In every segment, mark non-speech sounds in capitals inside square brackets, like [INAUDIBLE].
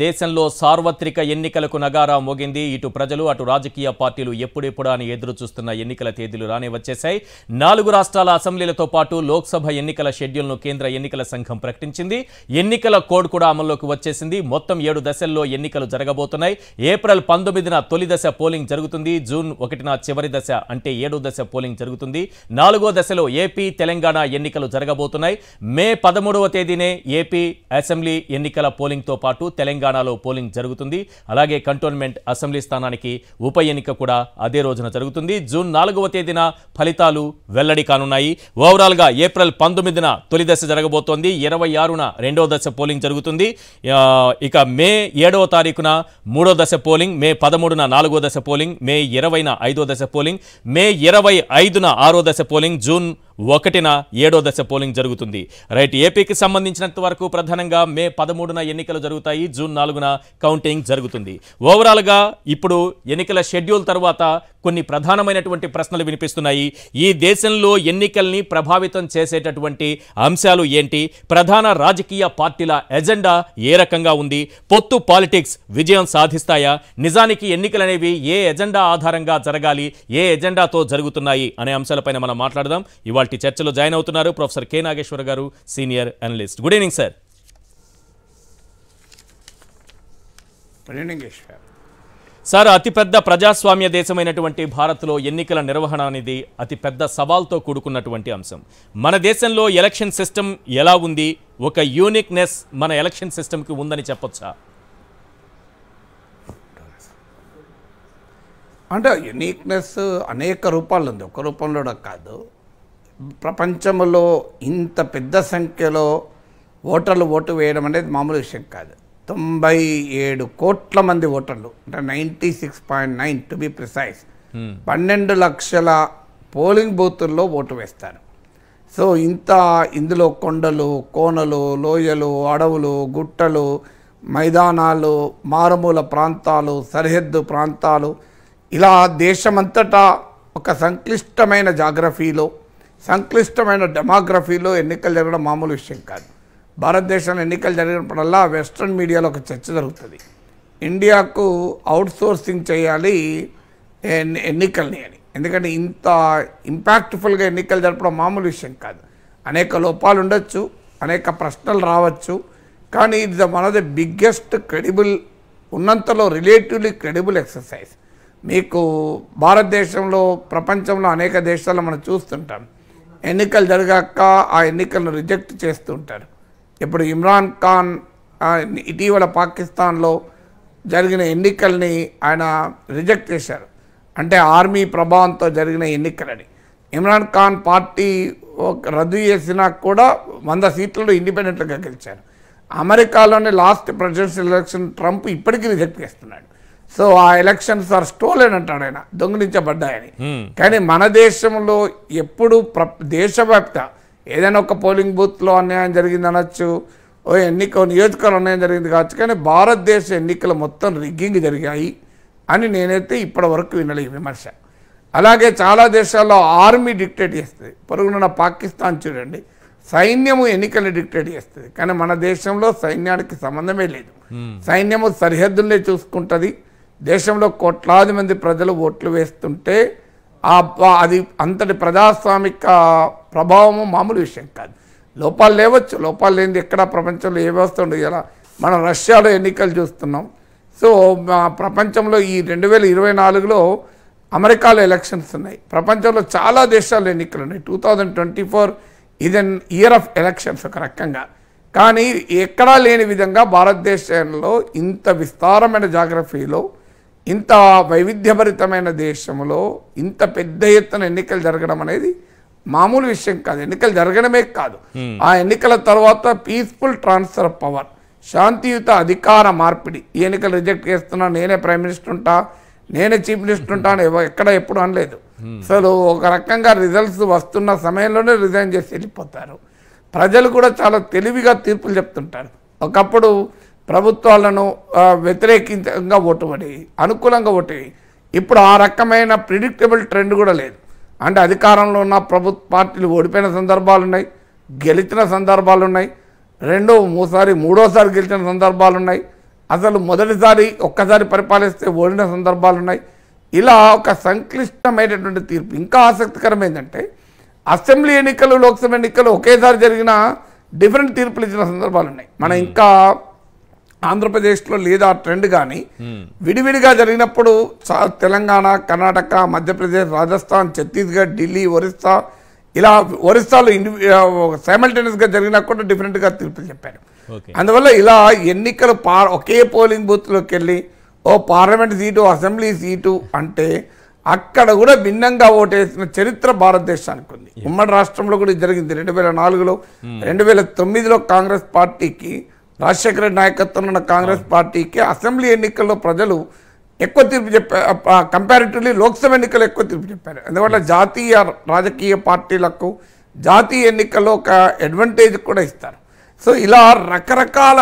దేశంలో సార్వత్రిక ఎన్నికలకు నగారా మోగింది ఇటు ప్రజలు అటు రాజకీయ పార్టీలు ఎప్పుడెప్పుడా అని ఎదురు చూస్తున్న ఎన్నికల తేదీలు రాని వచ్చేశాయి నాలుగు రాష్ట్రాల అసెంబ్లీలతో పాటు లోక్సభ ఎన్నికల షెడ్యూల్ను కేంద్ర ఎన్నికల సంఘం ప్రకటించింది ఎన్నికల కోడ్ కూడా అమల్లోకి వచ్చేసింది మొత్తం ఏడు దశల్లో ఎన్నికలు జరగబోతున్నాయి ఏప్రిల్ పంతొమ్మిదిన తొలి దశ పోలింగ్ జరుగుతుంది జూన్ ఒకటిన చివరి దశ అంటే ఏడో దశ పోలింగ్ జరుగుతుంది నాలుగో దశలో ఏపీ తెలంగాణ ఎన్నికలు జరగబోతున్నాయి మే పదమూడవ తేదీనే ఏపీ అసెంబ్లీ ఎన్నికల పోలింగ్తో పాటు తెలంగాణ తెలంగాణలో పోలింగ్ జరుగుతుంది అలాగే కంటోన్మెంట్ అసెంబ్లీ స్థానానికి ఉప ఎన్నిక కూడా అదే రోజున జరుగుతుంది జూన్ నాలుగవ తేదీన ఫలితాలు వెల్లడి కానున్నాయి ఓవరాల్గా ఏప్రిల్ పంతొమ్మిదిన తొలి దశ జరగబోతోంది ఇరవై ఆరున రెండవ దశ పోలింగ్ జరుగుతుంది ఇక మే ఏడవ తారీఖున మూడో దశ పోలింగ్ మే పదమూడున నాలుగో దశ పోలింగ్ మే ఇరవైన ఐదో దశ పోలింగ్ మే ఇరవై ఐదున ఆరో దశ పోలింగ్ జూన్ ఒకటిన ఏడో దశ పోలింగ్ జరుగుతుంది రైట్ ఏపీకి సంబంధించినంత వరకు ప్రధానంగా మే పదమూడున ఎన్నికలు జరుగుతాయి జూన్ నాలుగున కౌంటింగ్ జరుగుతుంది ఓవరాల్గా ఇప్పుడు ఎన్నికల షెడ్యూల్ తర్వాత కొన్ని ప్రధానమైనటువంటి ప్రశ్నలు వినిపిస్తున్నాయి ఈ దేశంలో ఎన్నికల్ని ప్రభావితం చేసేటటువంటి అంశాలు ఏంటి ప్రధాన రాజకీయ పార్టీల ఎజెండా ఏ రకంగా ఉంది పొత్తు పాలిటిక్స్ విజయం సాధిస్తాయా నిజానికి ఎన్నికలనేవి ఏ ఎజెండా ఆధారంగా జరగాలి ఏ ఎజెండాతో జరుగుతున్నాయి అనే అంశాలపైన మనం మాట్లాడదాం ఇవాళ చర్చలో జాయిన్ అవుతున్నారు ప్రొఫెసర్ కె నాగేశ్వర గారు senior analyst good evening sir good evening sir అతిపెద్ద ప్రజాస్వామ్య దేశమైనటువంటి భారత్లో ఎన్నికల నిర్వహణ అనేది అతిపెద్ద సవాల్తో కూడుకున్నటువంటి అంశం మన దేశంలో ఎలక్షన్ సిస్టమ్ ఎలా ఉంది ఒక యూనిక్నెస్ మన ఎలక్షన్ సిస్టమ్కి ఉందని చెప్పొచ్చా అంటే యూనిక్నెస్ అనేక రూపాలు ఉంది ఒక రూపంలో కాదు ప్రపంచంలో ఇంత పెద్ద సంఖ్యలో ఓటర్లు ఓటు వేయడం అనేది మామూలు విషయం కాదు తొంభై ఏడు కోట్ల మంది ఓటర్లు అంటే ninety six point nine to be precise పన్నెండు లక్షల పోలింగ్ బూతుల్లో ఓటు వేస్తారు సో ఇంత ఇందులో కొండలు కోనలు లోయలు అడవులు గుట్టలు మైదానాలు మారుమూల ప్రాంతాలు సరిహద్దు ప్రాంతాలు ఇలా దేశమంతటా ఒక సంక్లిష్టమైన జాగ్రఫీలో సంక్లిష్టమైన డెమోగ్రఫీలో ఎన్నికలు జరగడం మామూలు విషయం కాదు భారతదేశంలో ఎన్నికలు జరిగినప్పుడల్లా వెస్ట్రన్ మీడియాలో ఒక చర్చ జరుగుతుంది ఇండియాకు అవుట్ సోర్సింగ్ చేయాలి ఎన్నికల్ని అని ఎందుకంటే ఇంత ఇంపాక్ట్ఫుల్గా ఎన్నికలు జరపడం మామూలు విషయం కాదు అనేక లోపాలు ఉండొచ్చు అనేక ప్రశ్నలు రావచ్చు కానీ ఇది the one of the biggest credible ఉన్నంతలో రిలేటివ్లీ క్రెడిబుల్ ఎక్సర్సైజ్ మీకు భారతదేశంలో ప్రపంచంలో అనేక దేశాల్లో మనం చూస్తుంటాం ఎన్నికలు జరగాక ఆ ఎన్నికలను రిజెక్ట్ చేస్తుంటారు ఇప్పుడు ఇమ్రాన్ ఖాన్ ఇటీవల పాకిస్తాన్లో జరిగిన ఎన్నికల్ని ఆయన రిజెక్ట్ చేశారు అంటే ఆర్మీ ప్రభావంతో జరిగిన ఎన్నికలని ఇమ్రాన్ ఖాన్ పార్టీ రద్దు చేసినా కూడా వంద సీట్లలో ఇండిపెండెంట్గా గెలిచారు అమెరికాలోనే లాస్ట్ ప్రెసిడెన్షియల్ ఎలక్షన్ ట్రంప్ ఇప్పటికీ రిజెక్ట్ చేస్తున్నాడు సో ఆ ఎలక్షన్స్ ఆర్ అని అంటాడు ఆయన దొంగిలించబడ్డాయని కానీ మన దేశంలో ఎప్పుడు ప్ర దేశవ్యాప్త ఏదైనా ఒక పోలింగ్ బూత్లో అన్యాయం జరిగింది అనొచ్చు ఓ ఎన్నిక నియోజకవర్గం అన్యాయం జరిగింది కావచ్చు కానీ భారతదేశ ఎన్నికలు మొత్తం రిగ్గింగ్ జరిగాయి అని నేనైతే ఇప్పటి వరకు వినలే విమర్శ అలాగే చాలా దేశాల్లో ఆర్మీ డిక్టేట్ చేస్తుంది పొరుగునున్న పాకిస్తాన్ చూడండి సైన్యము ఎన్నికలు డిక్టేట్ చేస్తుంది కానీ మన దేశంలో సైన్యానికి సంబంధమే లేదు సైన్యము సరిహద్దులనే చూసుకుంటుంది దేశంలో కోట్లాది మంది ప్రజలు ఓట్లు వేస్తుంటే అది అంతటి ప్రజాస్వామిక ప్రభావము మామూలు విషయం కాదు లోపాలు లేవచ్చు లోపాలు లేనిది ఎక్కడ ప్రపంచంలో ఏ వ్యవస్థ ఉండదు ఎలా మనం రష్యాలో ఎన్నికలు చూస్తున్నాం సో ప్రపంచంలో ఈ రెండు వేల ఇరవై నాలుగులో అమెరికాలో ఎలక్షన్స్ ఉన్నాయి ప్రపంచంలో చాలా దేశాల్లో ఎన్నికలు ఉన్నాయి టూ థౌజండ్ ట్వంటీ ఫోర్ ఇది ఇయర్ ఆఫ్ ఎలక్షన్స్ ఒక రకంగా కానీ ఎక్కడా లేని విధంగా భారతదేశంలో ఇంత విస్తారమైన జాగ్రఫీలో ఇంత వైవిధ్యభరితమైన దేశంలో ఇంత పెద్ద ఎత్తున ఎన్నికలు జరగడం అనేది మామూలు విషయం కాదు ఎన్నికలు జరగడమే కాదు ఆ ఎన్నికల తర్వాత పీస్ఫుల్ ట్రాన్స్ఫర్ ఆఫ్ పవర్ శాంతియుత అధికార మార్పిడి ఈ ఎన్నికలు రిజెక్ట్ చేస్తున్నా నేనే ప్రైమ్ మినిస్టర్ ఉంటా నేనే చీఫ్ మినిస్టర్ ఉంటా అని ఎక్కడ ఎప్పుడు అనలేదు అసలు ఒక రకంగా రిజల్ట్స్ వస్తున్న సమయంలోనే రిజైన్ చేసి వెళ్ళిపోతారు ప్రజలు కూడా చాలా తెలివిగా తీర్పులు చెప్తుంటారు ఒకప్పుడు ప్రభుత్వాలను వ్యతిరేకంగా ఓటు పడి అనుకూలంగా ఓటు ఇప్పుడు ఆ రకమైన ప్రిడిక్టబుల్ ట్రెండ్ కూడా లేదు అంటే అధికారంలో ఉన్న ప్రభుత్వ పార్టీలు ఓడిపోయిన సందర్భాలు ఉన్నాయి గెలిచిన సందర్భాలు ఉన్నాయి రెండో మూసారి మూడోసారి గెలిచిన సందర్భాలు ఉన్నాయి అసలు మొదటిసారి ఒక్కసారి పరిపాలిస్తే ఓడిన సందర్భాలు ఉన్నాయి ఇలా ఒక సంక్లిష్టమైనటువంటి తీర్పు ఇంకా ఆసక్తికరం ఏంటంటే అసెంబ్లీ ఎన్నికలు లోక్సభ ఎన్నికలు ఒకేసారి జరిగిన డిఫరెంట్ తీర్పులు ఇచ్చిన సందర్భాలు ఉన్నాయి మనం ఇంకా ఆంధ్రప్రదేశ్లో లేదా ట్రెండ్ కానీ విడివిడిగా జరిగినప్పుడు తెలంగాణ కర్ణాటక మధ్యప్రదేశ్ రాజస్థాన్ ఛత్తీస్గఢ్ ఢిల్లీ ఒరిస్సా ఇలా ఒరిస్సాలో ఇండి సైమల్టేనియస్గా జరిగినా కూడా డిఫరెంట్గా తీర్పులు చెప్పారు అందువల్ల ఇలా ఎన్నికలు ఒకే పోలింగ్ బూత్లోకి వెళ్ళి ఓ పార్లమెంట్ సీటు అసెంబ్లీ సీటు అంటే అక్కడ కూడా భిన్నంగా ఓటేసిన చరిత్ర భారతదేశానికి ఉంది ఉమ్మడి రాష్ట్రంలో కూడా జరిగింది రెండు వేల నాలుగులో రెండు వేల తొమ్మిదిలో కాంగ్రెస్ పార్టీకి రాజశేఖర నాయకత్వంలో ఉన్న కాంగ్రెస్ పార్టీకి అసెంబ్లీ ఎన్నికల్లో ప్రజలు ఎక్కువ తీర్పు చెప్పారు కంపారిటివ్లీ లోక్సభ ఎన్నికలు ఎక్కువ తీర్పు చెప్పారు అందువల్ల జాతీయ రాజకీయ పార్టీలకు జాతీయ ఎన్నికల్లో ఒక అడ్వాంటేజ్ కూడా ఇస్తారు సో ఇలా రకరకాల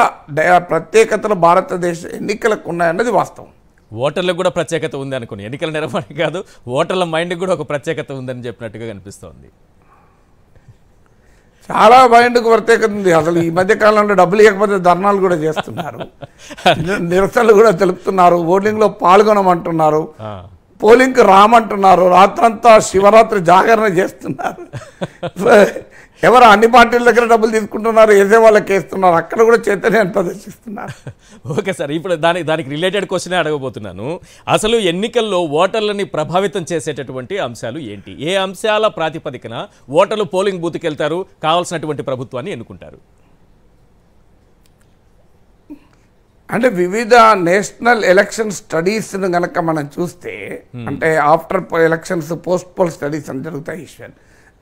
ప్రత్యేకతలు భారతదేశ ఎన్నికలకు ఉన్నాయన్నది వాస్తవం ఓటర్లకు కూడా ప్రత్యేకత ఉంది అనుకుని ఎన్నికల నిర్వహణ కాదు ఓటర్ల మైండ్కి కూడా ఒక ప్రత్యేకత ఉందని చెప్పినట్టుగా కనిపిస్తోంది చాలా పాయింట్కు ప్రత్యేకత ఉంది అసలు ఈ మధ్య కాలంలో డబ్బులు ఇవ్వకపోతే ధర్నాలు కూడా చేస్తున్నారు [LAUGHS] నిరసనలు కూడా తెలుపుతున్నారు ఓటింగ్లో పాల్గొనమంటున్నారు పోలింగ్కి రామంటున్నారు రాత్రంతా శివరాత్రి జాగరణ చేస్తున్నారు [LAUGHS] ఎవరు అన్ని పార్టీల దగ్గర డబ్బులు తీసుకుంటున్నారు ఏదే వాళ్ళకి వేస్తున్నారు అక్కడ కూడా చైతన్యం ప్రదర్శిస్తున్నారు ఓకే సార్ ఇప్పుడు దానికి దానికి రిలేటెడ్ క్వశ్చన్ అడగబోతున్నాను అసలు ఎన్నికల్లో ఓటర్లని ప్రభావితం చేసేటటువంటి అంశాలు ఏంటి ఏ అంశాల ప్రాతిపదికన ఓటర్లు పోలింగ్ బూత్కి వెళ్తారు కావాల్సినటువంటి ప్రభుత్వాన్ని ఎన్నుకుంటారు అంటే వివిధ నేషనల్ ఎలక్షన్ స్టడీస్ను కనుక మనం చూస్తే అంటే after elections post poll studies అని జరుగుతాయి ఈశ్వర్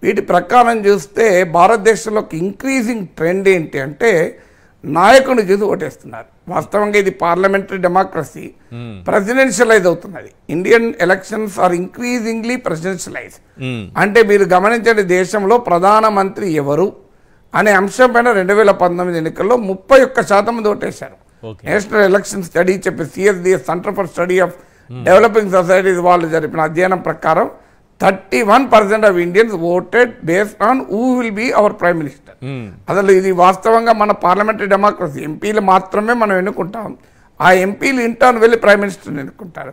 వీటి ప్రకారం చూస్తే భారతదేశంలో ఒక ఇంక్రీజింగ్ ట్రెండ్ ఏంటి అంటే నాయకుని చూసి ఓటేస్తున్నారు వాస్తవంగా ఇది పార్లమెంటరీ డెమోక్రసీ ప్రెసిడెన్షియలైజ్ అవుతున్నది Indian elections are increasingly presidentialize అంటే మీరు గమనించండి దేశంలో ప్రధానమంత్రి ఎవరు అనే అంశం పైన రెండు వేల పంతొమ్మిది ఎన్నికల్లో ముప్పై ఒక్క శాతం మంది ఓటేశారు నేషనల్ ఎలక్షన్ స్టడీ చెప్పి CSDS centre for study of developing societies వాళ్ళు జరిపిన అధ్యయనం ప్రకారం thirty one percent of Indians voted based on who will be our prime minister అసలు ఇది వాస్తవంగా మన పార్లమెంటరీ డెమోక్రసీ ఎంపీలు మాత్రమే మనం ఎన్నుకుంటాం ఆ ఎంపీలు ఇంటర్న్ వెళ్ళి ప్రైమ్ మినిస్టర్ని ఎన్నుకుంటారు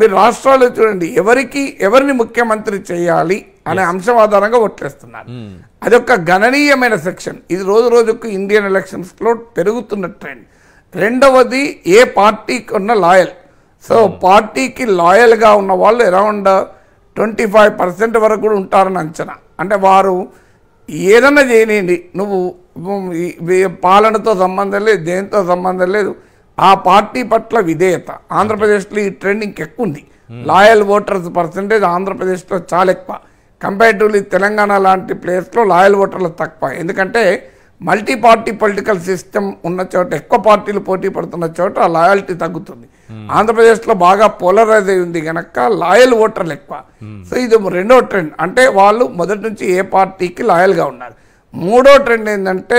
మీరు రాష్ట్రాలు చూడండి ఎవరికి ఎవరిని ముఖ్యమంత్రి చేయాలి అనే అంశం ఆధారంగా ఓట్లేస్తున్నారు hmm. అదొక గణనీయమైన సెక్షన్ ఇది రోజు రోజుకు ఇండియన్ ఎలక్షన్స్లో పెరుగుతున్న ట్రెండ్ రెండవది ఏ పార్టీకి ఉన్న లాయల్ సో hmm. పార్టీకి లాయల్గా ఉన్న వాళ్ళు అరౌండ్ ట్వంటీ ఫైవ్ పర్సెంట్ వరకు కూడా ఉంటారని అంచనా అంటే వారు ఏదన్నా చేయనియండి నువ్వు పాలనతో సంబంధం లేదు దేనితో సంబంధం లేదు ఆ పార్టీ పట్ల విధేయత ఆంధ్రప్రదేశ్లో ఈ ట్రెండింగ్ ఎక్కువ ఉంది hmm. లాయల్ ఓటర్స్ పర్సంటేజ్ ఆంధ్రప్రదేశ్లో చాలా ఎక్కువ కంపేరిటివ్లీ తెలంగాణ లాంటి ప్లేస్లో లాయల్ ఓటర్లు తక్కువ ఎందుకంటే మల్టీ పార్టీ పొలిటికల్ సిస్టమ్ ఉన్న చోట ఎక్కువ పార్టీలు పోటీ పడుతున్న చోట లాయల్టీ తగ్గుతుంది ఆంధ్రప్రదేశ్లో బాగా పోలరైజ్ ఉంది కనుక లాయల్ ఓటర్లు ఎక్కువ సో ఇది రెండో ట్రెండ్ అంటే వాళ్ళు మొదటి నుంచి ఏ పార్టీకి లాయల్గా ఉన్నారు మూడో ట్రెండ్ ఏంటంటే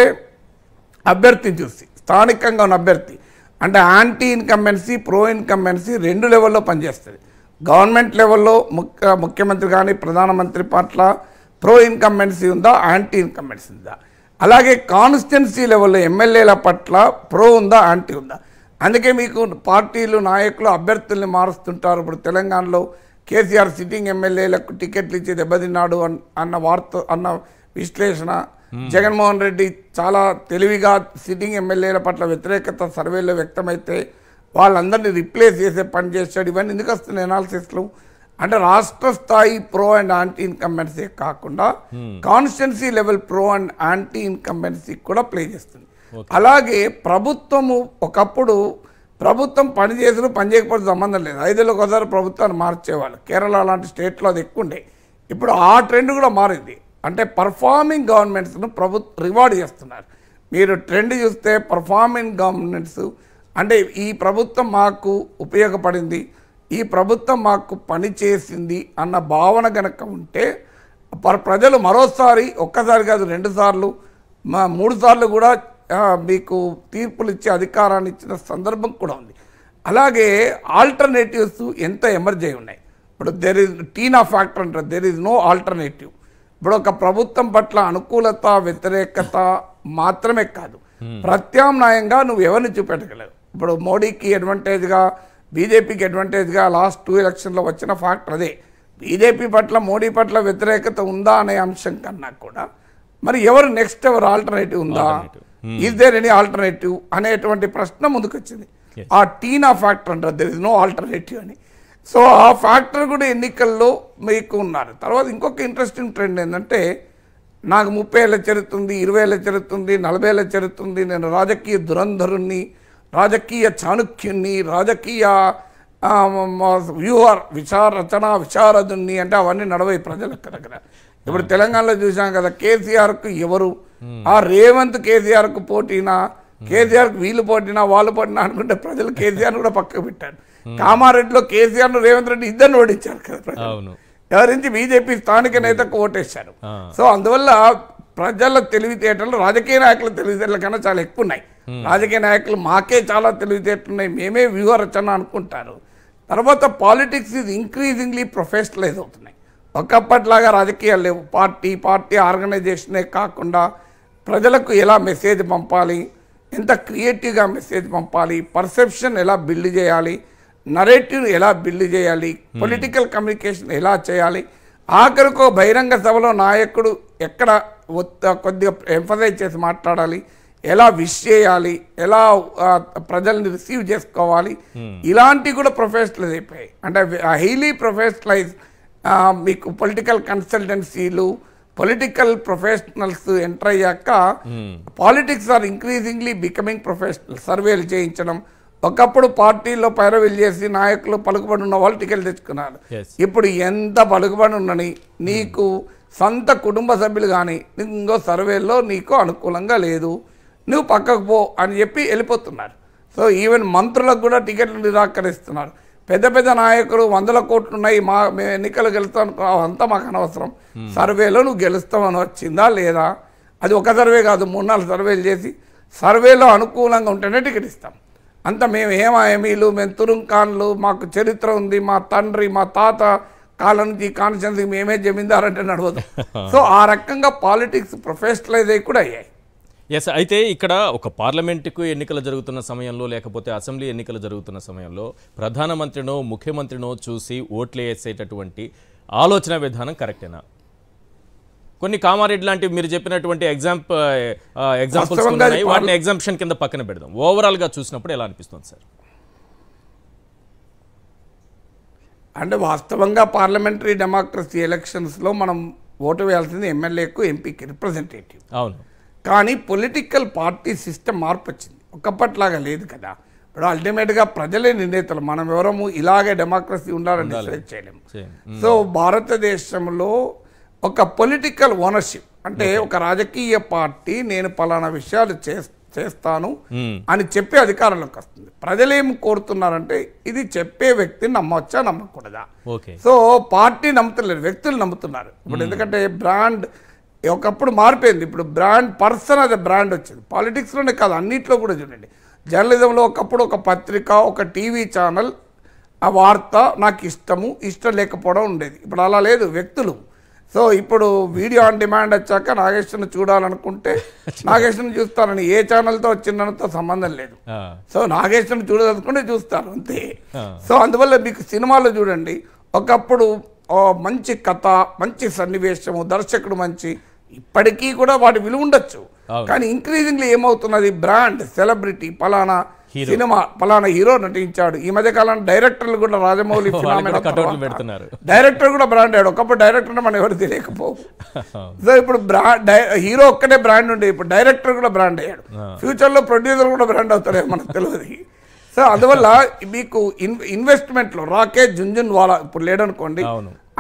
అభ్యర్థి చూసి స్థానికంగా ఉన్న అభ్యర్థి అంటే యాంటీ ఇన్కంబెన్సీ ప్రో ఇన్కంబెన్సీ రెండు లెవెల్లో పనిచేస్తుంది గవర్నమెంట్ లెవెల్లో ముఖ్య ముఖ్యమంత్రి కానీ ప్రధానమంత్రి పట్ల ప్రో ఇన్కంబెన్సీ ఉందా యాంటీ ఇన్కంబెన్సీ ఉందా అలాగే కాన్స్టిట్యున్సీ లెవెల్లో ఎమ్మెల్యేల పట్ల ప్రో ఉందా యాంటీ ఉందా అందుకే మీకు పార్టీలు నాయకులు అభ్యర్థుల్ని మారుస్తుంటారు ఇప్పుడు తెలంగాణలో కేసీఆర్ సిట్టింగ్ ఎమ్మెల్యేలకు టికెట్లు ఇచ్చి దెబ్బతిన్నాడు అన్న వార్త అన్న విశ్లేషణ జగన్మోహన్ రెడ్డి చాలా తెలివిగా సిట్టింగ్ ఎమ్మెల్యేల పట్ల వ్యతిరేకత సర్వేలో వ్యక్తమైతే వాళ్ళందరినీ రిప్లేస్ చేసే పని చేశాడు ఇవన్నీ ఎందుకు వస్తున్నాయి ఎనాలిసిస్లు అంటే రాష్ట్ర స్థాయి ప్రో అండ్ యాంటీ ఇన్కంబెన్సీ కాకుండా constituency level pro and anti incumbency కూడా ప్లే చేస్తుంది అలాగే ప్రభుత్వము ఒకప్పుడు ప్రభుత్వం పని చేసిన పని చేయకపోతే సంబంధం లేదు ఐదేళ్ళకి ఒకసారి ప్రభుత్వాన్ని మార్చేవాళ్ళు కేరళ లాంటి స్టేట్లో అది ఎక్కువ ఉండే ఇప్పుడు ఆ ట్రెండ్ కూడా మారింది అంటే పర్ఫార్మింగ్ గవర్నమెంట్స్ను ప్రభుత్వ రివార్డ్ చేస్తున్నారు మీరు ట్రెండ్ చూస్తే పర్ఫార్మింగ్ గవర్నమెంట్స్ అంటే ఈ ప్రభుత్వం మాకు ఉపయోగపడింది ఈ ప్రభుత్వం మాకు పని చేసింది అన్న భావన కనుక ఉంటే ప్రజలు మరోసారి ఒక్కసారి కాదు రెండుసార్లు మా మూడు సార్లు కూడా మీకు తీర్పులు ఇచ్చే అధికారాన్ని ఇచ్చిన సందర్భం కూడా ఉంది అలాగే ఆల్టర్నేటివ్స్ ఎంత ఎమర్జ్ అయి ఉన్నాయి ఇప్పుడు దెర్ ఇస్ టీనా ఫ్యాక్టర్ అంటారు దెర్ ఇస్ నో ఆల్టర్నేటివ్ ఇప్పుడు ఒక ప్రభుత్వం పట్ల అనుకూలత వ్యతిరేకత మాత్రమే కాదు hmm. ప్రత్యామ్నాయంగా నువ్వు ఎవరిని చూపెట్టగలవు ఇప్పుడు మోడీకి అడ్వాంటేజ్గా బీజేపీకి అడ్వాంటేజ్గా లాస్ట్ టూ ఎలక్షన్లో వచ్చిన ఫ్యాక్టర్ అదే బీజేపీ పట్ల మోడీ పట్ల వ్యతిరేకత ఉందా అనే అంశం కన్నా కూడా మరి ఎవరు నెక్స్ట్ ఎవరు ఆల్టర్నేటివ్ ఉందా ఈజ్ దేర్ ఎనీ ఆల్టర్నేటివ్ అనేటువంటి ప్రశ్న ముందుకొచ్చింది ఆ టీనా ఫ్యాక్టర్ అంటారు దెర్ ఇస్ నో ఆల్టర్నేటివ్ అని సో ఆ ఫ్యాక్టర్ కూడా ఎన్నికల్లో మీకు ఉన్నారు తర్వాత ఇంకొక ఇంట్రెస్టింగ్ ట్రెండ్ ఏంటంటే నాకు ముప్పై ఏళ్ళ చరిత్రుంది ఇరవై ఏళ్ళ చరిత్రుంది నలభై ఏళ్ళ చరిత్రుంది నేను రాజకీయ దురంధరుణ్ణి రాజకీయ చాణుక్యుణ్ణి రాజకీయ వ్యూహ విచారచన విచారధుణ్ణి అంటే అవన్నీ నడవై ప్రజలకు దగ్గర ఇప్పుడు తెలంగాణలో చూసాం కదా కేసీఆర్కు ఎవరు hmm. ఆ రేవంత్ కేసీఆర్కు పోటీనా కు వీళ్ళు పోటీనా వాళ్ళు పోటీనా అనుకుంటే ప్రజలు కేసీఆర్ కూడా పక్కకు పెట్టారు hmm. కామారెడ్డిలో కేసీఆర్ రేవంత్ రెడ్డి ఇద్దరిని ఓడించారు కదా ప్రజలు ఎవరించి బీజేపీ స్థానిక నేతకు ఓటేశారు సో అందువల్ల ప్రజల తెలివితేటలు రాజకీయ నాయకుల తెలివితేటల కన్నా చాలా ఎక్కువ ఉన్నాయి hmm. రాజకీయ నాయకులు మాకే చాలా తెలివితేటలు ఉన్నాయి మేమే వ్యూహరచన అనుకుంటారు తర్వాత పాలిటిక్స్ ఈజ్ ఇంక్రీజింగ్లీ ప్రొఫెషనలైజ్ అవుతున్నాయి ఒకప్పటిలాగా రాజకీయాలు లేవు పార్టీ పార్టీ ఆర్గనైజేషనే కాకుండా ప్రజలకు ఎలా మెసేజ్ పంపాలి ఎంత క్రియేటివ్గా మెసేజ్ పంపాలి పర్సెప్షన్ ఎలా బిల్డ్ చేయాలి నరేటివ్ ఎలా బిల్డ్ చేయాలి hmm. పొలిటికల్ కమ్యూనికేషన్ ఎలా చేయాలి ఆఖరికో బహిరంగ సభలో నాయకుడు ఎక్కడ కొద్దిగా ఎంఫసైజ్ చేసి మాట్లాడాలి ఎలా విష్ చేయాలి ఎలా ప్రజల్ని రిసీవ్ చేసుకోవాలి hmm. ఇలాంటివి కూడా ప్రొఫెషనలైజ్ అయిపోయాయి అంటే హైలీ ప్రొఫెషనలైజ్ మీకు పొలిటికల్ కన్సల్టెన్సీలు పొలిటికల్ ప్రొఫెషనల్స్ ఎంటర్ అయ్యాక politics are increasingly becoming professional సర్వేలు చేయించడం ఒకప్పుడు పార్టీలో పైరవీలు చేసి నాయకులు పలుకుబడి ఉన్న వాళ్ళు టికెట్లు తెచ్చుకున్నారు ఇప్పుడు ఎంత పలుకుబడి ఉన్నని నీకు సొంత కుటుంబ సభ్యులు కానీ నీకు ఇంకో సర్వేలో నీకు అనుకూలంగా లేదు నువ్వు పక్కకు పో అని చెప్పి వెళ్ళిపోతున్నారు సో ఈవెన్ మంత్రులకు కూడా టికెట్లు నిరాకరిస్తున్నారు పెద్ద పెద్ద నాయకులు వందల కోట్లు ఉన్నాయి మా మేము ఎన్నికలు గెలుస్తాం అంతా మాకు అనవసరం hmm. సర్వేలో నువ్వు గెలుస్తామని వచ్చిందా లేదా అది ఒక సర్వే కాదు మూడు నాలుగు సర్వేలు చేసి సర్వేలో అనుకూలంగా ఉంటేనే టికెట్ ఇస్తాం అంత మేము ఏమా మేము తురుంకాన్లు మాకు చరిత్ర ఉంది మా తండ్రి మా తాత కాలం నుంచి కాన్స్టిట్యున్సీ మేమే జమీందారంటే నడవదు [LAUGHS] సో ఆ రకంగా పాలిటిక్స్ ప్రొఫెషనలైజ్ అయ్యి కూడా అయ్యాయి ఎస్ అయితే ఇక్కడ ఒక పార్లమెంటుకు ఎన్నికలు జరుగుతున్న సమయంలో లేకపోతే అసెంబ్లీ ఎన్నికలు జరుగుతున్న సమయంలో ప్రధానమంత్రినో ముఖ్యమంత్రినో చూసి వేసేటటువంటి ఆలోచన విధానం కరెక్టేనా కొన్ని కామారెడ్డి లాంటి మీరు చెప్పినటువంటి ఎగ్జాంపుల్ ఎగ్జాంపుల్స్ ఉన్నాయి వాటిని ఎగ్జాంప్షన్ కింద పక్కన పెడదాం ఓవరాల్గా చూసినప్పుడు ఎలా అనిపిస్తుంది సార్ అంటే వాస్తవంగా పార్లమెంటరీ డెమోక్రసీ ఎలక్షన్స్లో మనం ఓటు వేయాల్సింది ఎమ్మెల్యేకు ఎంపీకి రిప్రజెంటేటివ్ అవును కానీ పొలిటికల్ పార్టీ సిస్టమ్ మార్పు వచ్చింది ఒకప్పటిలాగా లేదు కదా ఇప్పుడు అల్టిమేట్గా ప్రజలే నిర్ణేతలు మనం ఎవరము ఇలాగే డెమోక్రసీ ఉండాలని డిసైడ్ చేయలేము సో భారతదేశంలో ఒక పొలిటికల్ ఓనర్షిప్ అంటే ఒక రాజకీయ పార్టీ నేను పలానా విషయాలు చేస్తాను అని చెప్పే అధికారంలోకి వస్తుంది ప్రజలేం కోరుతున్నారంటే ఇది చెప్పే వ్యక్తిని నమ్మవచ్చా నమ్మకూడదా సో పార్టీ నమ్ముతలేరు వ్యక్తులు నమ్ముతున్నారు ఇప్పుడు ఎందుకంటే బ్రాండ్ ఒకప్పుడు మారిపోయింది ఇప్పుడు బ్రాండ్ పర్సన్ అదే బ్రాండ్ వచ్చింది పాలిటిక్స్లోనే కాదు అన్నింటిలో కూడా చూడండి జర్నలిజంలో ఒకప్పుడు ఒక పత్రిక ఒక టీవీ ఛానల్ ఆ వార్త నాకు ఇష్టము ఇష్టం లేకపోవడం ఉండేది ఇప్పుడు అలా లేదు వ్యక్తులు సో ఇప్పుడు వీడియో ఆన్ డిమాండ్ వచ్చాక నాగేశ్వరుని చూడాలనుకుంటే [LAUGHS] నాగేశ్వరుని చూస్తానని ఏ ఛానల్తో వచ్చిందనతో సంబంధం లేదు సో నాగేశ్వరుని చూడదలుకుంటే చూస్తారు అంతే సో అందువల్ల మీకు సినిమాలు చూడండి ఒకప్పుడు మంచి కథ మంచి సన్నివేశము దర్శకుడు మంచి ఇప్పటికీ కూడా వాటి విలువ ఉండొచ్చు కానీ ఇంక్రీజింగ్లీ ఏమవుతున్నది బ్రాండ్ సెలబ్రిటీ పలానా సినిమా పలానా హీరో నటించాడు ఈ మధ్య కాలం డైరెక్టర్లు కూడా రాజమౌళి డైరెక్టర్ కూడా బ్రాండ్ అయ్యాడు ఒకప్పుడు డైరెక్టర్ మనం ఎవరు తెలియకపోవు సో ఇప్పుడు బ్రాండ్ హీరో ఒక్కటే బ్రాండ్ ఉండే ఇప్పుడు డైరెక్టర్ కూడా బ్రాండ్ అయ్యాడు ఫ్యూచర్లో ప్రొడ్యూసర్ కూడా బ్రాండ్ అవుతాడే మనకు తెలియదు సో అందువల్ల [LAUGHS] మీకు ఇన్వెస్ట్మెంట్లో రాకేష్ జుంజున్ వాలా ఇప్పుడు లేడనుకోండి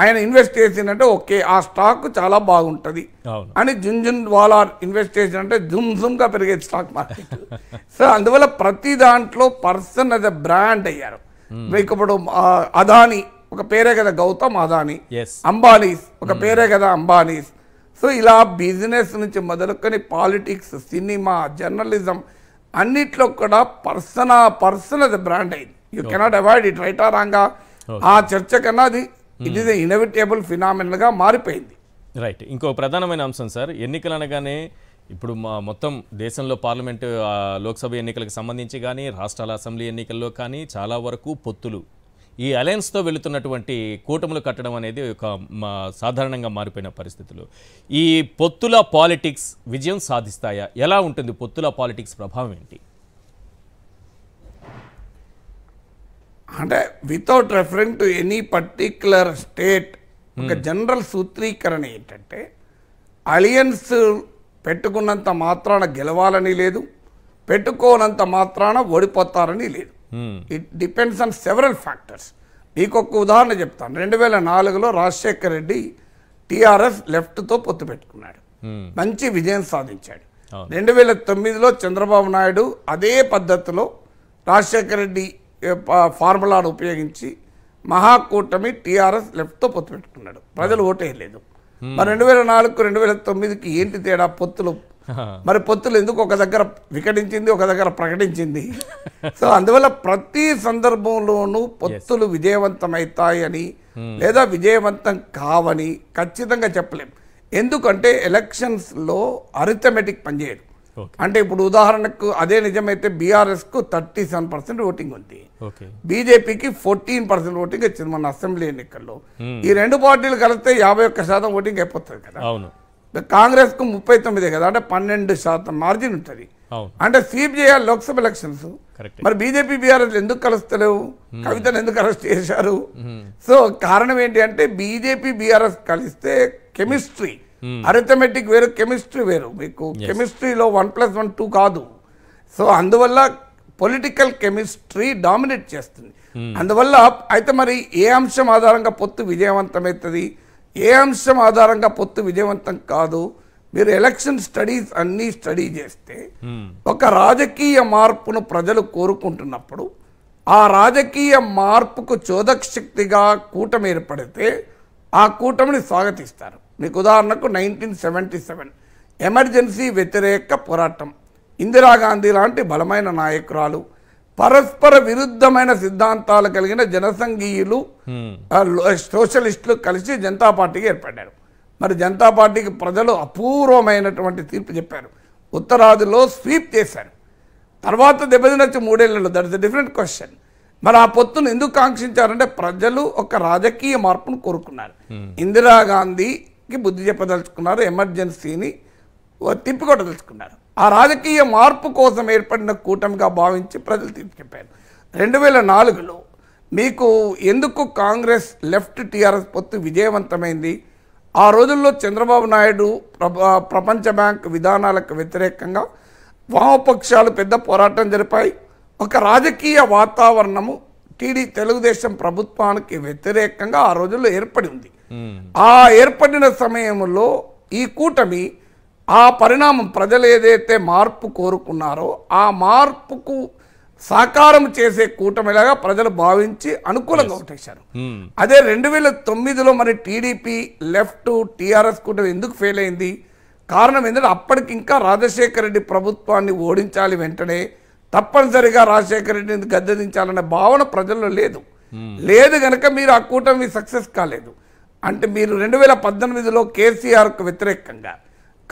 ఆయన ఇన్వెస్ట్ చేసిందంటే ఓకే ఆ స్టాక్ చాలా బాగుంటుంది అని జున్ జున్ వాలా ఇన్వెస్ట్ చేసిందంటే జుమ్ జుమ్గా పెరిగేది స్టాక్ మార్కెట్ సో అందువల్ల ప్రతి దాంట్లో పర్సన్ అదే బ్రాండ్ అయ్యారు ఇప్పుడు అదానీ ఒక పేరే కదా గౌతమ్ అదానీ అంబానీస్ ఒక పేరే కదా అంబానీస్ సో ఇలా బిజినెస్ నుంచి మొదలుకొని పాలిటిక్స్ సినిమా జర్నలిజం అన్నిట్లో కూడా పర్సన్ ఆ పర్సన్ అది బ్రాండ్ అయింది you cannot avoid it right రాంగా ఆ చర్చ కన్నా అది ఇది ఇన్ఎవిటేబుల్ ఫినామినల్గా మారిపోయింది రైట్ ఇంకో ప్రధానమైన అంశం సార్ ఎన్నికలు అనగానే ఇప్పుడు మా మొత్తం దేశంలో పార్లమెంటు లోక్సభ ఎన్నికలకు సంబంధించి కానీ రాష్ట్రాల అసెంబ్లీ ఎన్నికల్లో కానీ చాలా వరకు పొత్తులు ఈ అలయన్స్తో వెళుతున్నటువంటి కూటములు కట్టడం అనేది ఒక సాధారణంగా మారిపోయిన పరిస్థితులు ఈ పొత్తుల పాలిటిక్స్ విజయం సాధిస్తాయా ఎలా ఉంటుంది పొత్తుల పాలిటిక్స్ ప్రభావం ఏంటి అంటే without referent to any particular state ఒక జనరల్ hmm. సూత్రీకరణ ఏంటంటే అలియన్స్ పెట్టుకున్నంత మాత్రాన గెలవాలని లేదు పెట్టుకోనంత మాత్రాన ఓడిపోతారని లేదు it depends on several factors మీకు ఒక ఉదాహరణ చెప్తాను రెండు వేల నాలుగులో రాజశేఖర్ రెడ్డి టీఆర్ఎస్ లెఫ్ట్తో పొత్తు పెట్టుకున్నాడు hmm. మంచి విజయం సాధించాడు రెండు వేల తొమ్మిదిలో చంద్రబాబు నాయుడు అదే పద్ధతిలో రాజశేఖర రెడ్డి ఫార్ములాను ఉపయోగించి మహాకూటమి టీఆర్ఎస్ లెఫ్ట్తో పొత్తు పెట్టుకున్నాడు ప్రజలు ఓటేయలేదు మరి రెండు వేల నాలుగు రెండు వేల తొమ్మిదికి ఏంటి తేడా పొత్తులు మరి పొత్తులు ఎందుకు ఒక దగ్గర వికటించింది ఒక దగ్గర ప్రకటించింది [LAUGHS] సో అందువల్ల ప్రతి సందర్భంలోనూ పొత్తులు విజయవంతమవుతాయని లేదా విజయవంతం కావని ఖచ్చితంగా చెప్పలేం ఎందుకంటే ఎలక్షన్స్లో అరిథమెటిక్ పనిచేయదు అంటే ఇప్పుడు ఉదాహరణకు అదే నిజమైతే బీఆర్ఎస్ కు థర్టీ సెవెన్ పర్సెంట్ ఓటింగ్ ఉంది బీజేపీకి ఫోర్టీన్ పర్సెంట్ ఓటింగ్ వచ్చింది మన అసెంబ్లీ ఎన్నికల్లో hmm. ఈ రెండు పార్టీలు కలిస్తే యాభై ఒక్క శాతం ఓటింగ్ అయిపోతుంది కదా కాంగ్రెస్ కు ముప్పై తొమ్మిదే కదా అంటే పన్నెండు శాతం మార్జిన్ ఉంటుంది అంటే స్వీప్ చేయాలి లోక్సభ ఎలక్షన్స్ మరి బీజేపీ బీఆర్ఎస్ ఎందుకు కలుస్తలేవు hmm. కవితను ఎందుకు అరెస్ట్ చేశారు hmm. సో కారణం ఏంటి అంటే బీజేపీ బీఆర్ఎస్ కలిస్తే కెమిస్ట్రీ అరిథమెటిక్ hmm. వేరు కెమిస్ట్రీ వేరు మీకు కెమిస్ట్రీలో వన్ ప్లస్ వన్ టూ కాదు సో అందువల్ల పొలిటికల్ కెమిస్ట్రీ డామినేట్ చేస్తుంది hmm. అందువల్ల అయితే మరి ఏ అంశం ఆధారంగా పొత్తు విజయవంతమవుతుంది ఏ అంశం ఆధారంగా పొత్తు విజయవంతం కాదు మీరు ఎలక్షన్ స్టడీస్ అన్నీ స్టడీ చేస్తే hmm. ఒక రాజకీయ మార్పును ప్రజలు కోరుకుంటున్నప్పుడు ఆ రాజకీయ మార్పుకు చోదక శక్తిగా కూటమి ఏర్పడితే ఆ కూటమిని స్వాగతిస్తారు మీకు ఉదాహరణకు నైన్టీన్ సెవెంటీ సెవెన్ ఎమర్జెన్సీ వ్యతిరేక పోరాటం ఇందిరాగాంధీ లాంటి బలమైన నాయకురాలు పరస్పర విరుద్ధమైన సిద్ధాంతాలు కలిగిన జనసంఘీయులు hmm. సోషలిస్టులు కలిసి జనతా పార్టీకి ఏర్పడ్డారు మరి జనతా పార్టీకి ప్రజలు అపూర్వమైనటువంటి తీర్పు చెప్పారు ఉత్తరాదిలో స్వీప్ చేశారు తర్వాత దెబ్బతినొచ్చి మూడేళ్లలో దట్ ఇస్ డిఫరెంట్ క్వశ్చన్ మరి ఆ పొత్తును ఎందుకు కాంక్షించారంటే ప్రజలు ఒక రాజకీయ మార్పును కోరుకున్నారు hmm. ఇందిరాగాంధీ కి బుద్ధి చెప్పదలుచుకున్నారు ఎమర్జెన్సీని తిప్పికొట్టదలుచుకున్నారు ఆ రాజకీయ మార్పు కోసం ఏర్పడిన కూటమిగా భావించి ప్రజలు తీర్పు చెప్పారు రెండు వేల నాలుగులో మీకు ఎందుకు కాంగ్రెస్ లెఫ్ట్ టీఆర్ఎస్ పొత్తు విజయవంతమైంది ఆ రోజుల్లో చంద్రబాబు నాయుడు ప్రపంచ బ్యాంక్ విధానాలకు వ్యతిరేకంగా వామపక్షాలు పెద్ద పోరాటం జరిపాయి ఒక రాజకీయ వాతావరణము టీడీ తెలుగుదేశం ప్రభుత్వానికి వ్యతిరేకంగా ఆ రోజుల్లో ఏర్పడి ఉంది ఆ ఏర్పడిన సమయంలో ఈ కూటమి ఆ పరిణామం ప్రజలు ఏదైతే మార్పు కోరుకున్నారో ఆ మార్పుకు సాకారం చేసే కూటమిలాగా ప్రజలు భావించి అనుకూలంగా ఓటేశారు అదే రెండు వేల తొమ్మిదిలో మరి టీడీపీ లెఫ్ట్ టీఆర్ఎస్ కూటమి ఎందుకు ఫెయిల్ అయింది కారణం ఏంటంటే అప్పటికి ఇంకా రాజశేఖర రెడ్డి ప్రభుత్వాన్ని ఓడించాలి వెంటనే తప్పనిసరిగా రాజశేఖర రెడ్డిని గద్దెదించాలనే భావన ప్రజల్లో లేదు లేదు గనక మీరు ఆ కూటమి సక్సెస్ కాలేదు అంటే మీరు రెండు వేల పద్దెనిమిదిలో కేసీఆర్కు వ్యతిరేకంగా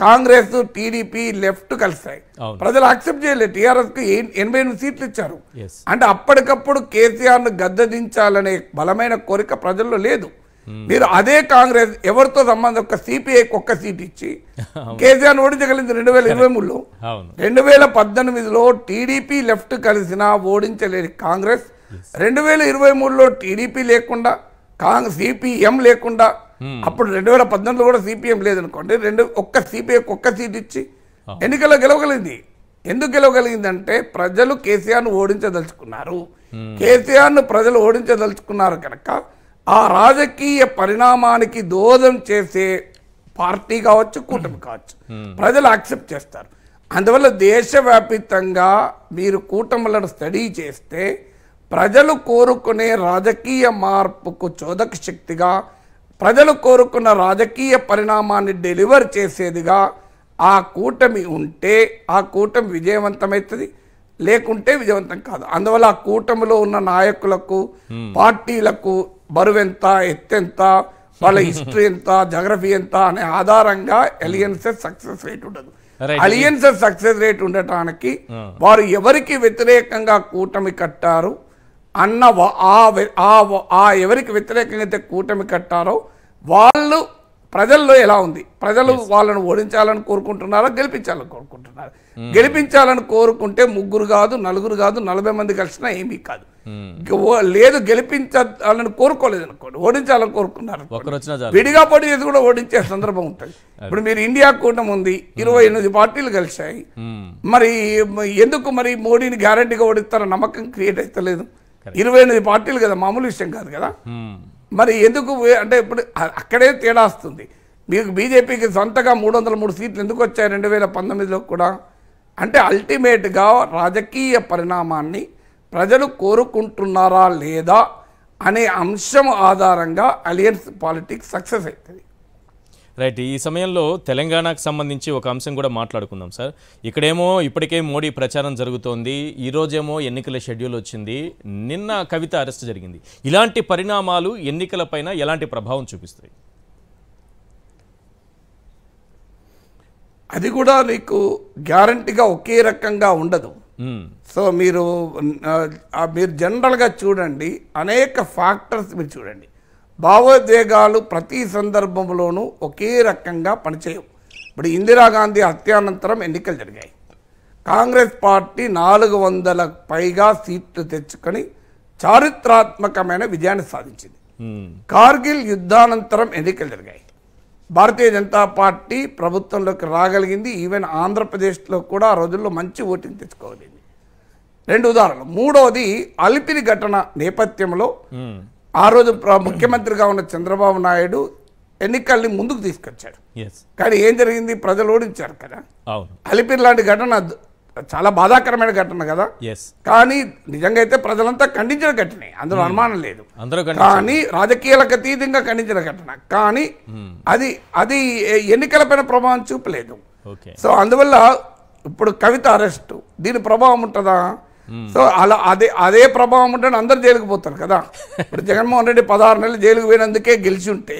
కాంగ్రెస్ టీడీపీ లెఫ్ట్ కలిసాయి ప్రజలు యాక్సెప్ట్ చేయలేదు టీఆర్ఎస్కి ఎనభై ఎనిమిది సీట్లు ఇచ్చారు అంటే అప్పటికప్పుడు కేసీఆర్ను గద్దదించాలనే బలమైన కోరిక ప్రజల్లో లేదు hmm. మీరు అదే కాంగ్రెస్ ఎవరితో సంబంధం ఒక సిపిఐకి ఒక్క సీట్ ఇచ్చి కేసీఆర్ ఓడించగలిగింది రెండు వేల ఇరవై మూడులో రెండు వేల పద్దెనిమిదిలో టీడీపీ లెఫ్ట్ కలిసినా ఓడించలేని కాంగ్రెస్ రెండు వేల ఇరవై మూడులో టీడీపీ లేకుండా కాంగ్రెస్ సిపిఎం లేకుండా అప్పుడు రెండు వేల పద్నాలుగులో కూడా సిపిఎం లేదనుకోండి రెండు ఒక్క సిపిఐకి ఒక్క సీట్ ఇచ్చి ఎన్నికల్లో గెలవగలిగింది ఎందుకు గెలవగలిగిందంటే ప్రజలు కేసీఆర్ను ఓడించదలుచుకున్నారు కేసీఆర్ను ప్రజలు ఓడించదలుచుకున్నారు కనుక ఆ రాజకీయ పరిణామానికి దోదం చేసే పార్టీ కావచ్చు కూటమి కావచ్చు ప్రజలు యాక్సెప్ట్ చేస్తారు అందువల్ల దేశవ్యాపితంగా మీరు కూటములను స్టడీ చేస్తే ప్రజలు కోరుకునే రాజకీయ మార్పుకు చోదక శక్తిగా ప్రజలు కోరుకున్న రాజకీయ పరిణామాన్ని డెలివర్ చేసేదిగా ఆ కూటమి ఉంటే ఆ కూటమి విజయవంతమవుతుంది లేకుంటే విజయవంతం కాదు అందువల్ల ఆ కూటమిలో ఉన్న నాయకులకు పార్టీలకు బరువెంత ఎత్తెంత వాళ్ళ హిస్టరీ ఎంత జగ్రఫీ ఎంత అనే ఆధారంగా అలియన్సెస్ సక్సెస్ రేట్ ఉండదు అలియన్సెస్ సక్సెస్ రేట్ ఉండటానికి వారు ఎవరికి వ్యతిరేకంగా కూటమి కట్టారు అన్న ఆ ఎవరికి వ్యతిరేకంగా అయితే కూటమి కట్టారో వాళ్ళు ప్రజల్లో ఎలా ఉంది ప్రజలు వాళ్ళను ఓడించాలని కోరుకుంటున్నారా గెలిపించాలని కోరుకుంటున్నారు hmm. గెలిపించాలని కోరుకుంటే ముగ్గురు కాదు నలుగురు కాదు నలభై మంది కలిసినా ఏమీ కాదు hmm. లేదు గెలిపించాలని కోరుకోలేదు అనుకోండి ఓడించాలని కోరుకున్నారు విడిగా పొడి చేసి కూడా ఓడించే సందర్భం ఉంటుంది ఇప్పుడు మీరు ఇండియా కూటమి ఉంది ఇరవై hmm. ఎనిమిది పార్టీలు కలిశాయి మరి ఎందుకు మరి మోడీని గ్యారంటీగా ఓడిస్తారో నమ్మకం క్రియేట్ లేదు ఇరవై ఎనిమిది పార్టీలు కదా మామూలు విషయం కాదు కదా hmm. మరి ఎందుకు అంటే ఇప్పుడు అక్కడే తేడా వస్తుంది మీకు బీజేపీకి సొంతగా మూడు వందల మూడు సీట్లు ఎందుకు వచ్చాయి రెండు వేల పంతొమ్మిదిలో కూడా అంటే అల్టిమేట్గా రాజకీయ పరిణామాన్ని ప్రజలు కోరుకుంటున్నారా లేదా అనే అంశం ఆధారంగా అలియన్స్ పాలిటిక్స్ సక్సెస్ అవుతుంది రైట్ ఈ సమయంలో తెలంగాణకు సంబంధించి ఒక అంశం కూడా మాట్లాడుకుందాం సార్ ఇక్కడేమో ఇప్పటికే మోడీ ప్రచారం జరుగుతోంది ఈరోజేమో ఎన్నికల షెడ్యూల్ వచ్చింది నిన్న కవిత అరెస్ట్ జరిగింది ఇలాంటి పరిణామాలు ఎన్నికలపైన ఎలాంటి ప్రభావం చూపిస్తాయి అది కూడా మీకు గ్యారంటీగా ఒకే రకంగా ఉండదు సో మీరు మీరు జనరల్గా చూడండి అనేక ఫ్యాక్టర్స్ మీరు చూడండి భావోద్వేగాలు ప్రతి సందర్భంలోనూ ఒకే రకంగా పనిచేయవు ఇప్పుడు ఇందిరాగాంధీ హత్యానంతరం ఎన్నికలు జరిగాయి కాంగ్రెస్ పార్టీ నాలుగు వందల పైగా సీట్లు తెచ్చుకొని చారిత్రాత్మకమైన విజయాన్ని సాధించింది కార్గిల్ యుద్ధానంతరం ఎన్నికలు జరిగాయి భారతీయ జనతా పార్టీ ప్రభుత్వంలోకి రాగలిగింది ఈవెన్ ఆంధ్రప్రదేశ్లో కూడా ఆ రోజుల్లో మంచి ఓటింగ్ తెచ్చుకోగలిగింది రెండు ఉదాహరణలు మూడవది అలిపిరి ఘటన నేపథ్యంలో ఆ రోజు ముఖ్యమంత్రిగా ఉన్న చంద్రబాబు నాయుడు ఎన్నికల్ని ముందుకు తీసుకొచ్చాడు కానీ ఏం జరిగింది ప్రజలు ఓడించారు కదా అలిపిర్ లాంటి ఘటన చాలా బాధాకరమైన ఘటన కదా కానీ నిజంగా అయితే ప్రజలంతా ఖండించిన ఘటనే అందులో hmm. అనుమానం లేదు కానీ రాజకీయాలకు అతీతంగా ఖండించిన ఘటన కానీ hmm. అది అది ఎన్నికల పైన ప్రభావం చూపలేదు సో అందువల్ల ఇప్పుడు కవిత అరెస్టు దీని ప్రభావం ఉంటుందా సో అలా అదే అదే ప్రభావం ఉంటే అందరు జైలుకు పోతారు కదా ఇప్పుడు జగన్మోహన్ రెడ్డి పదహారు నెలలు జైలుకు పోయినందుకే గెలిచి ఉంటే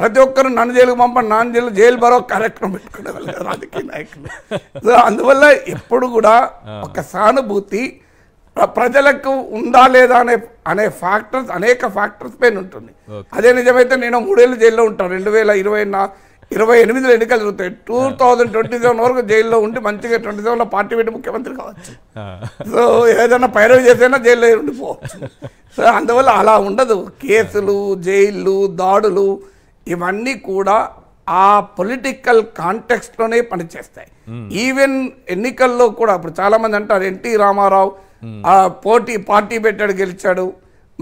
ప్రతి ఒక్కరు నన్ను జైలుకు పంపండి నాన్న జైలు జైలు బరో కార్యక్రమం పెట్టుకునే రాజకీయ నాయకులు సో అందువల్ల ఎప్పుడు కూడా ఒక సానుభూతి ప్రజలకు ఉందా లేదా అనే అనే ఫ్యాక్టర్స్ అనేక ఫ్యాక్టర్స్ పైన ఉంటుంది అదే నిజమైతే నేను మూడేళ్ళు జైల్లో ఉంటాను రెండు వేల ఇరవై ఇరవై ఎనిమిదిలో ఎన్నికలు జరుగుతాయి టూ థౌజండ్ ట్వంటీ సెవెన్ వరకు జైల్లో ఉండి మంచిగా ట్వంటీ సెవెన్లో పార్టీ పెట్టి ముఖ్యమంత్రి కావచ్చు సో ఏదైనా పైరవ్ చేసైనా జైల్లో ఉండిపోవచ్చు సో అందువల్ల అలా ఉండదు కేసులు జైళ్ళు దాడులు ఇవన్నీ కూడా ఆ పొలిటికల్ కాంటెక్స్ట్లోనే పనిచేస్తాయి ఈవెన్ ఎన్నికల్లో కూడా ఇప్పుడు చాలామంది అంటారు ఎన్టీ రామారావు పోటీ పార్టీ పెట్టాడు గెలిచాడు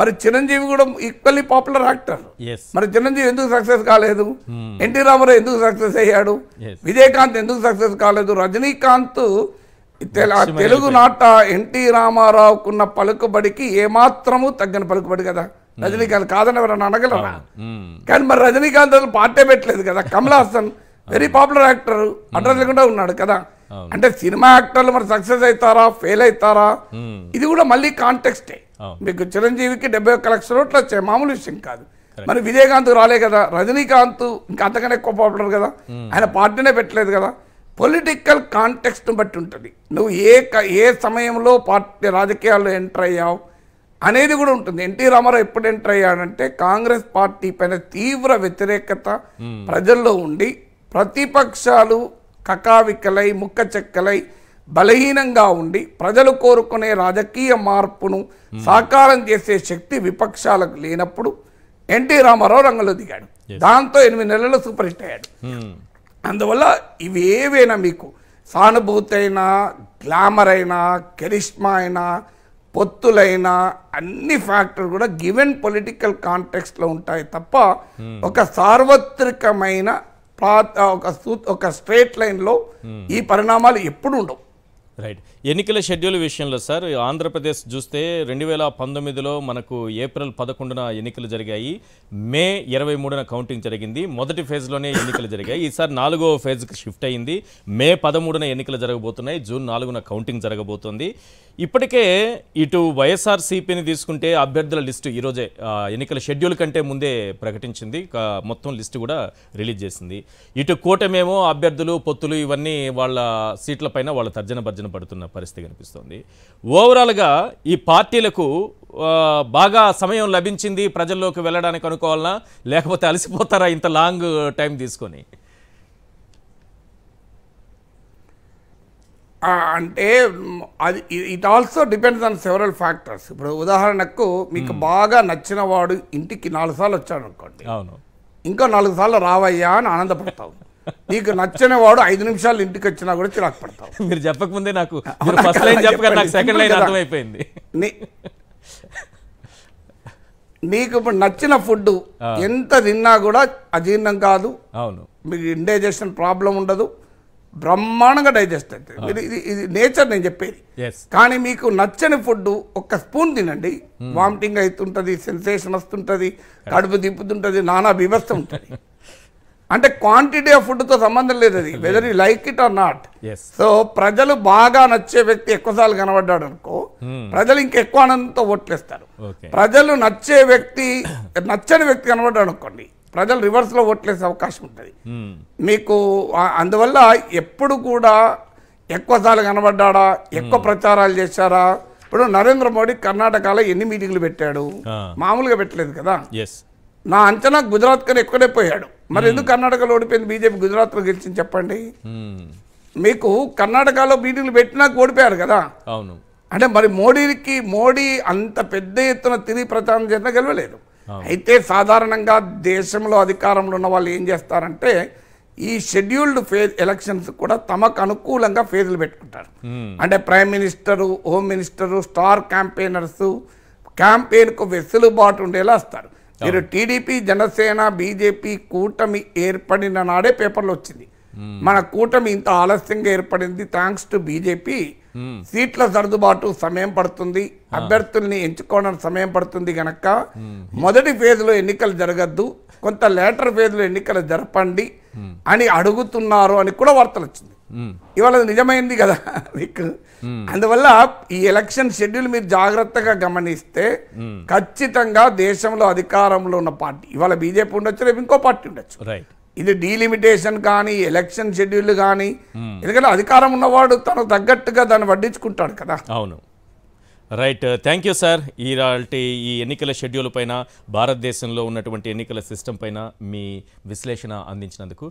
మరి చిరంజీవి కూడా ఈక్వల్లీ పాపులర్ యాక్టర్ మరి చిరంజీవి ఎందుకు సక్సెస్ కాలేదు hmm. ఎన్టీ రామారావు ఎందుకు సక్సెస్ అయ్యాడు విజయకాంత్ ఎందుకు సక్సెస్ కాలేదు రజనీకాంత్ తెలుగు నాట ఎన్టీ రామారావుకున్న పలుకుబడికి ఏమాత్రము తగ్గిన పలుకుబడి కదా hmm. రజనీకాంత్ కాదని ఎవరన్నా అనగలరా hmm. కానీ మరి రజనీకాంత్ అసలు పార్టీ పెట్టలేదు కదా Kamal Haasan very popular actor address లేకుండా ఉన్నాడు కదా అంటే సినిమా యాక్టర్లు మరి సక్సెస్ అవుతారా ఫెయిల్ అవుతారా ఇది కూడా మళ్ళీ కాంటెక్స్టే మీకు చిరంజీవికి డెబ్బై ఒక్క లక్షల ఓట్లు వచ్చాయి మామూలు విషయం కాదు మరి విజయకాంత్ రాలే కదా రజనీకాంత్ ఇంకా అంతకనే ఎక్కువ పాపులర్ కదా hmm. ఆయన పార్టీనే పెట్టలేదు కదా పొలిటికల్ కాంటెక్స్ట్ని బట్టి ఉంటుంది నువ్వు ఏ ఏ సమయంలో పార్టీ రాజకీయాల్లో ఎంటర్ అయ్యావు అనేది కూడా ఉంటుంది ఎన్టీ రామారావు ఎప్పుడు ఎంటర్ అయ్యాడంటే కాంగ్రెస్ పార్టీ పైన తీవ్ర వ్యతిరేకత hmm. ప్రజల్లో ఉండి ప్రతిపక్షాలు కకావికలై ముక్క చెక్కలై బలహీనంగా ఉండి ప్రజలు కోరుకునే రాజకీయ మార్పును hmm. సాకారం చేసే శక్తి విపక్షాలకు లేనప్పుడు ఎన్టీ రామారావు రంగంలో దిగాడు దాంతో ఎనిమిది నెలలు సూపర్ హిట్ అయ్యాడు hmm. అందువల్ల ఇవి ఏవైనా మీకు సానుభూతి అయినా గ్లామర్ అయినా కెరిష్మా అయినా పొత్తులైనా అన్ని ఫ్యాక్టర్ కూడా గివెన్ పొలిటికల్ లో ఉంటాయి తప్ప hmm. ఒక సార్వత్రికమైన ఒక ఒక లైన్ లైన్లో ఈ పరిణామాలు ఎప్పుడు ఉండవు right ఎన్నికల షెడ్యూల్ విషయంలో సార్ ఆంధ్రప్రదేశ్ చూస్తే రెండు వేల పంతొమ్మిదిలో మనకు ఏప్రిల్ పదకొండున ఎన్నికలు జరిగాయి మే ఇరవై మూడున కౌంటింగ్ జరిగింది మొదటి ఫేజ్లోనే ఎన్నికలు జరిగాయి ఈసారి నాలుగో ఫేజ్కి షిఫ్ట్ అయింది మే పదమూడున ఎన్నికలు జరగబోతున్నాయి జూన్ నాలుగున కౌంటింగ్ జరగబోతుంది ఇప్పటికే ఇటు వైఎస్ఆర్సీపీని తీసుకుంటే అభ్యర్థుల లిస్టు ఈరోజే ఎన్నికల షెడ్యూల్ కంటే ముందే ప్రకటించింది మొత్తం లిస్టు కూడా రిలీజ్ చేసింది ఇటు కూటమేమో అభ్యర్థులు పొత్తులు ఇవన్నీ వాళ్ళ సీట్లపైన వాళ్ళ తర్జన భర్జన పడుతున్నారు పరిస్థితి కనిపిస్తోంది ఓవరాల్గా ఈ పార్టీలకు బాగా సమయం లభించింది ప్రజల్లోకి వెళ్ళడానికి అనుకోవాలన్నా లేకపోతే అలసిపోతారా ఇంత లాంగ్ టైం తీసుకొని అంటే అది it also depends on several factors ఇప్పుడు ఉదాహరణకు మీకు hmm. బాగా నచ్చిన వాడు ఇంటికి నాలుగు సార్లు వచ్చాడు అనుకోండి అవును ఇంకా నాలుగు సార్లు రావయ్యా అని ఆనందపడతావు నీకు నచ్చని వాడు ఐదు నిమిషాలు ఇంటికి వచ్చినా కూడా చిరాకు పడతావు మీరు చెప్పకముందే నాకు ఫస్ట్ లైన్ నాకు సెకండ్ లైన్ అర్థమైపోయింది నీకు ఇప్పుడు నచ్చిన ఫుడ్ ఎంత తిన్నా కూడా అజీర్ణం కాదు అవును మీకు ఇండైజెషన్ ప్రాబ్లం ఉండదు బ్రహ్మాండంగా డైజెస్ట్ అవుతుంది ఇది ఇది నేచర్ నేను చెప్పేది కానీ మీకు నచ్చని ఫుడ్ ఒక్క స్పూన్ తినండి వామిటింగ్ hmm. అవుతుంటుంది సెన్సేషన్ వస్తుంటుంది కడుపు దిప్పుతుంటుంది నానా బిభత్సం ఉంటుంది [LAUGHS] అంటే క్వాంటిటీ ఆఫ్ ఫుడ్తో సంబంధం లేదు అది whether you like it or not so ప్రజలు బాగా నచ్చే వ్యక్తి ఎక్కువసార్లు కనబడ్డాడు అనుకో hmm. ప్రజలు ఇంకెక్కువ ఆనందంతో ఓట్లేస్తారు ప్రజలు నచ్చే వ్యక్తి నచ్చని వ్యక్తి కనబడ్డాడు అనుకోండి ప్రజలు రివర్స్లో ఓట్లేసే అవకాశం ఉంటుంది hmm. మీకు అందువల్ల ఎప్పుడు కూడా ఎక్కువసార్లు కనబడ్డాడా ఎక్కువ hmm. ప్రచారాలు చేశారా ఇప్పుడు నరేంద్ర మోడీ కర్ణాటకలో ఎన్ని మీటింగ్లు పెట్టాడు మామూలుగా పెట్టలేదు కదా నా అంచనా గుజరాత్ కన్నా ఎక్కువనే పోయాడు మరి ఎందుకు కర్ణాటకలో ఓడిపోయింది బీజేపీ గుజరాత్లో గెలిచింది చెప్పండి మీకు కర్ణాటకలో మీటింగ్లు పెట్టినా ఓడిపోయారు కదా అవును అంటే మరి మోడీకి మోడీ అంత పెద్ద ఎత్తున తిరిగి ప్రచారం చేసినా గెలవలేదు అయితే సాధారణంగా దేశంలో అధికారంలో ఉన్న వాళ్ళు ఏం చేస్తారంటే ఈ షెడ్యూల్డ్ ఫేజ్ ఎలక్షన్స్ కూడా తమకు అనుకూలంగా ఫేజ్లు పెట్టుకుంటారు అంటే prime minister home minister star campaigners క్యాంపెయిన్కు వెసులుబాటు ఉండేలా వస్తారు మీరు టీడీపీ జనసేన బీజేపీ కూటమి ఏర్పడిన నాడే పేపర్లో వచ్చింది మన కూటమి ఇంత ఆలస్యంగా ఏర్పడింది థ్యాంక్స్ టు బీజేపీ సీట్ల సర్దుబాటు సమయం పడుతుంది అభ్యర్థుల్ని ఎంచుకోవడం సమయం పడుతుంది గనక మొదటి లో ఎన్నికలు జరగద్దు కొంత లేటర్ లో ఎన్నికలు జరపండి అని అడుగుతున్నారు అని కూడా వార్తలు వచ్చింది ఇవాళ నిజమైంది కదా మీకు అందువల్ల ఈ ఎలక్షన్ షెడ్యూల్ మీరు జాగ్రత్తగా గమనిస్తే ఖచ్చితంగా దేశంలో అధికారంలో ఉన్న పార్టీ ఇవాళ బీజేపీ ఉండొచ్చు రేపు ఇంకో పార్టీ ఉండొచ్చు ఇది డీలిమిటేషన్ కానీ ఎలక్షన్ షెడ్యూల్ కానీ hmm. ఎందుకంటే అధికారం ఉన్నవాడు తను తగ్గట్టుగా దాన్ని వడ్డించుకుంటాడు కదా అవును రైట్ థ్యాంక్ యూ సార్ ఈనాటి ఈ ఎన్నికల షెడ్యూల్ పైన భారతదేశంలో ఉన్నటువంటి ఎన్నికల సిస్టమ్ పైన మీ విశ్లేషణ అందించినందుకు